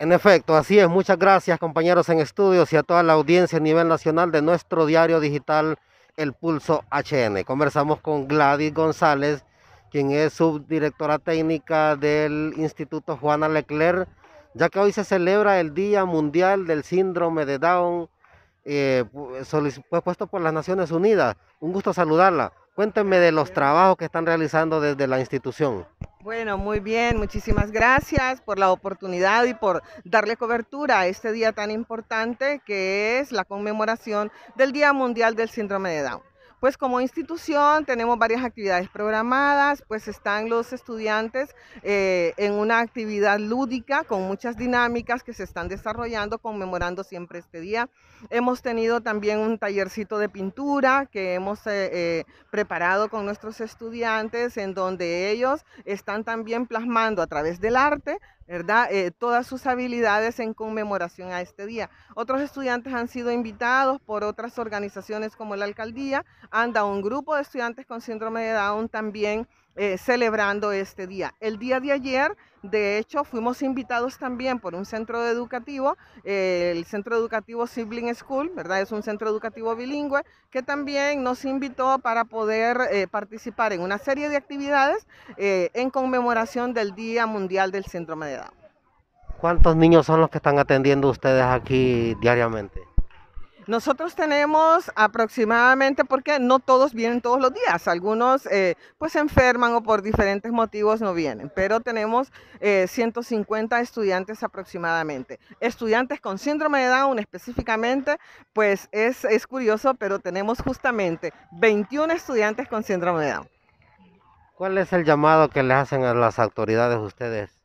En efecto, así es. Muchas gracias compañeros en estudios y a toda la audiencia a nivel nacional de nuestro diario digital El Pulso HN. Conversamos con Gladys González, quien es subdirectora técnica del Instituto Juana Leclerc, ya que hoy se celebra el Día Mundial del Síndrome de Down, eh, pues, puesto por las Naciones Unidas. Un gusto saludarla. Cuéntenme de los trabajos que están realizando desde la institución. Bueno, muy bien, muchísimas gracias por la oportunidad y por darle cobertura a este día tan importante que es la conmemoración del Día Mundial del Síndrome de Down. Pues como institución tenemos varias actividades programadas, pues están los estudiantes eh, en una actividad lúdica con muchas dinámicas que se están desarrollando conmemorando siempre este día. Hemos tenido también un tallercito de pintura que hemos eh, eh, preparado con nuestros estudiantes en donde ellos están también plasmando a través del arte ¿verdad? Eh, todas sus habilidades en conmemoración a este día. Otros estudiantes han sido invitados por otras organizaciones como la alcaldía, anda un grupo de estudiantes con síndrome de Down también eh, celebrando este día. El día de ayer, de hecho, fuimos invitados también por un centro educativo, eh, el centro educativo Sibling School, ¿verdad? Es un centro educativo bilingüe que también nos invitó para poder eh, participar en una serie de actividades en conmemoración del Día Mundial del Síndrome de Down. ¿Cuántos niños son los que están atendiendo ustedes aquí diariamente? Nosotros tenemos aproximadamente, porque no todos vienen todos los días, algunos eh, pues enferman o por diferentes motivos no vienen, pero tenemos 150 eh, estudiantes aproximadamente. Estudiantes con síndrome de Down específicamente, pues es, curioso, pero tenemos justamente 21 estudiantes con síndrome de Down. ¿Cuál es el llamado que le hacen a las autoridades ustedes?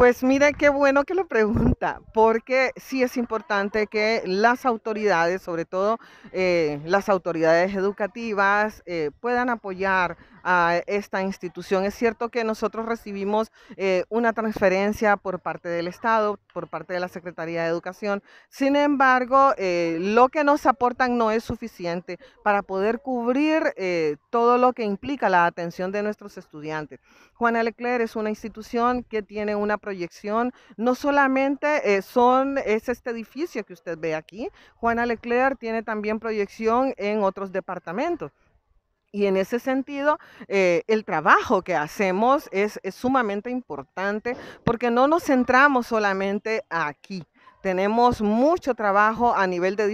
Pues mira, qué bueno que lo pregunta, porque sí es importante que las autoridades, sobre todo eh, las autoridades educativas, eh, puedan apoyar a esta institución. Es cierto que nosotros recibimos eh, una transferencia por parte del Estado, por parte de la Secretaría de Educación. Sin embargo, eh, lo que nos aportan no es suficiente para poder cubrir eh, todo lo que implica la atención de nuestros estudiantes. Juana Leclerc es una institución que tiene una proyección, no solamente son, es este edificio que usted ve aquí, Juana Leclerc tiene también proyección en otros departamentos. Y en ese sentido, eh, el trabajo que hacemos es, es sumamente importante porque no nos centramos solamente aquí tenemos mucho trabajo a nivel de